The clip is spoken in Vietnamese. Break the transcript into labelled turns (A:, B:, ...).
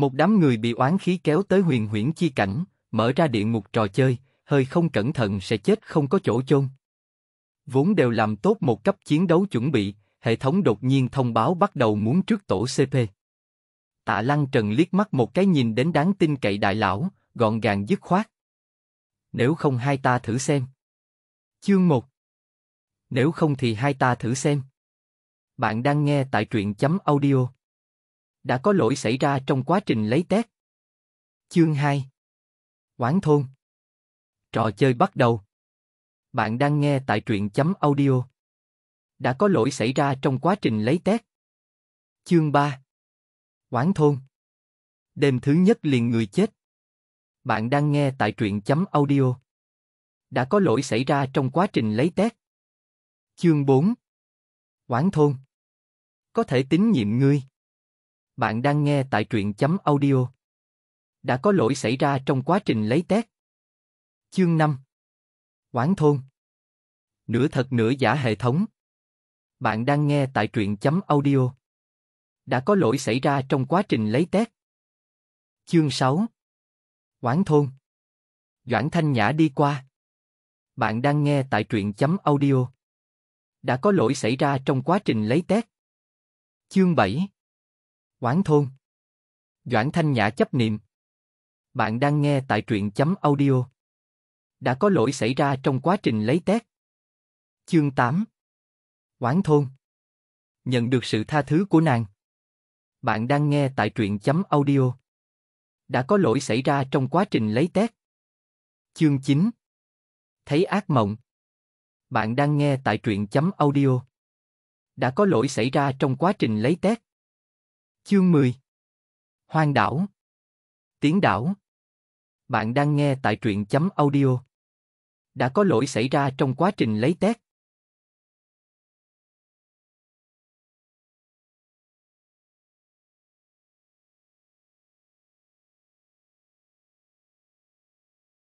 A: Một đám người bị oán khí kéo tới huyền huyễn chi cảnh, mở ra địa ngục trò chơi, hơi không cẩn thận sẽ chết không có chỗ chôn. Vốn đều làm tốt một cấp chiến đấu chuẩn bị, hệ thống đột nhiên thông báo bắt đầu muốn trước tổ CP. Tạ Lăng Trần liếc mắt một cái nhìn đến đáng tin cậy đại lão, gọn gàng dứt khoát. Nếu
B: không hai ta thử xem. Chương 1 Nếu không thì hai ta thử xem. Bạn đang nghe tại truyện chấm audio đã có lỗi xảy ra trong quá trình lấy test. Chương 2 Quán thôn Trò chơi bắt đầu Bạn đang nghe tại truyện chấm audio Đã có lỗi xảy ra trong quá trình lấy test. Chương 3 Quán thôn Đêm thứ nhất liền người chết Bạn đang nghe tại truyện chấm audio Đã có lỗi xảy ra trong quá trình lấy test. Chương 4 Quán thôn Có thể tín nhiệm ngươi bạn đang nghe tại truyện chấm audio. Đã có lỗi xảy ra trong quá trình lấy test. Chương 5 Quán thôn Nửa thật nửa giả hệ thống Bạn đang nghe tại truyện chấm audio. Đã có lỗi xảy ra trong quá trình lấy test. Chương 6 Quán thôn Doãn Thanh Nhã đi qua. Bạn đang nghe tại truyện chấm audio. Đã có lỗi xảy ra trong quá trình lấy test. Chương 7 Quán thôn. Doãn Thanh Nhã chấp niệm. Bạn đang nghe tại truyện chấm audio. Đã có lỗi xảy ra trong quá trình lấy tét. Chương 8 Quán thôn Nhận được sự tha thứ của nàng. Bạn đang nghe tại truyện chấm audio. Đã có lỗi xảy ra trong quá trình lấy tét. Chương 9 Thấy ác mộng Bạn đang nghe tại truyện chấm audio. Đã có lỗi xảy ra trong quá trình lấy tét. Chương 10 Hoang đảo Tiếng đảo Bạn đang nghe tại truyện chấm audio. Đã có lỗi xảy ra trong quá trình lấy test,